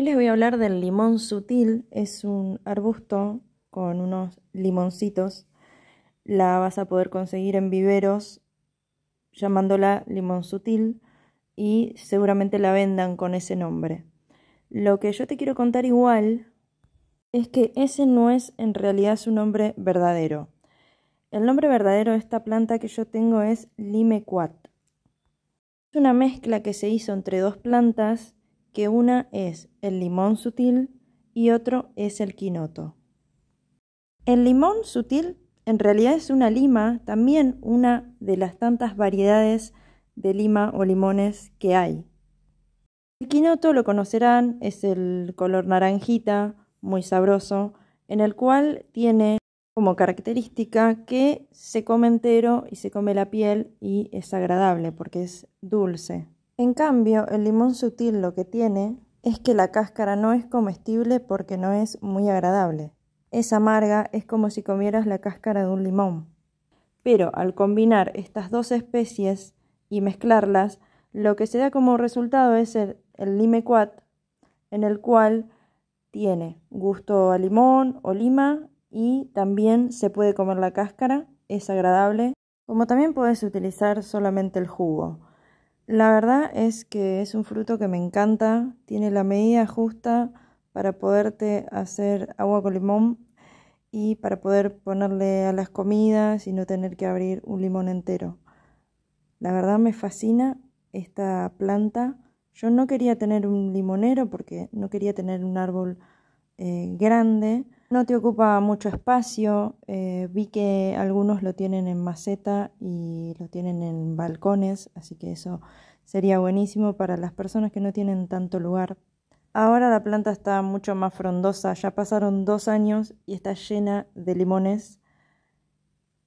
Hoy les voy a hablar del limón sutil. Es un arbusto con unos limoncitos. La vas a poder conseguir en viveros llamándola limón sutil y seguramente la vendan con ese nombre. Lo que yo te quiero contar igual es que ese no es en realidad su nombre verdadero. El nombre verdadero de esta planta que yo tengo es limequat. Es una mezcla que se hizo entre dos plantas que una es el limón sutil y otro es el quinoto. El limón sutil en realidad es una lima, también una de las tantas variedades de lima o limones que hay. El quinoto lo conocerán, es el color naranjita, muy sabroso, en el cual tiene como característica que se come entero y se come la piel y es agradable porque es dulce. En cambio, el limón sutil lo que tiene es que la cáscara no es comestible porque no es muy agradable. Es amarga, es como si comieras la cáscara de un limón. Pero al combinar estas dos especies y mezclarlas, lo que se da como resultado es el, lime en el cual tiene gusto a limón o lima y también se puede comer la cáscara, es agradable, como también puedes utilizar solamente el jugo. La verdad es que es un fruto que me encanta, tiene la medida justa para poderte hacer agua con limón y para poder ponerle a las comidas y no tener que abrir un limón entero. La verdad me fascina esta planta. Yo no quería tener un limonero porque no quería tener un árbol eh, grande, no te ocupa mucho espacio, eh, vi que algunos lo tienen en maceta y lo tienen en balcones, así que eso sería buenísimo para las personas que no tienen tanto lugar. Ahora la planta está mucho más frondosa, ya pasaron dos años y está llena de limones.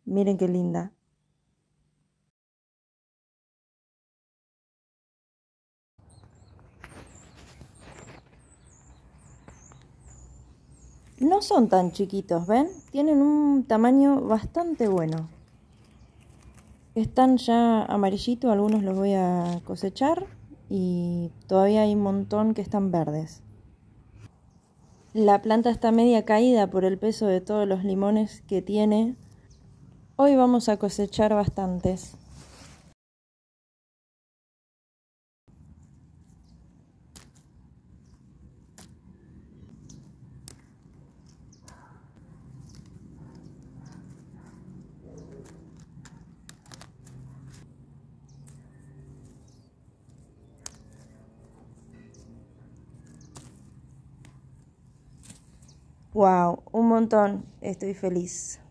Miren qué linda. No son tan chiquitos, ¿ven? Tienen un tamaño bastante bueno. Están ya amarillitos, algunos los voy a cosechar y todavía hay un montón que están verdes. La planta está media caída por el peso de todos los limones que tiene. Hoy vamos a cosechar bastantes. Wow, un montón. Estoy feliz.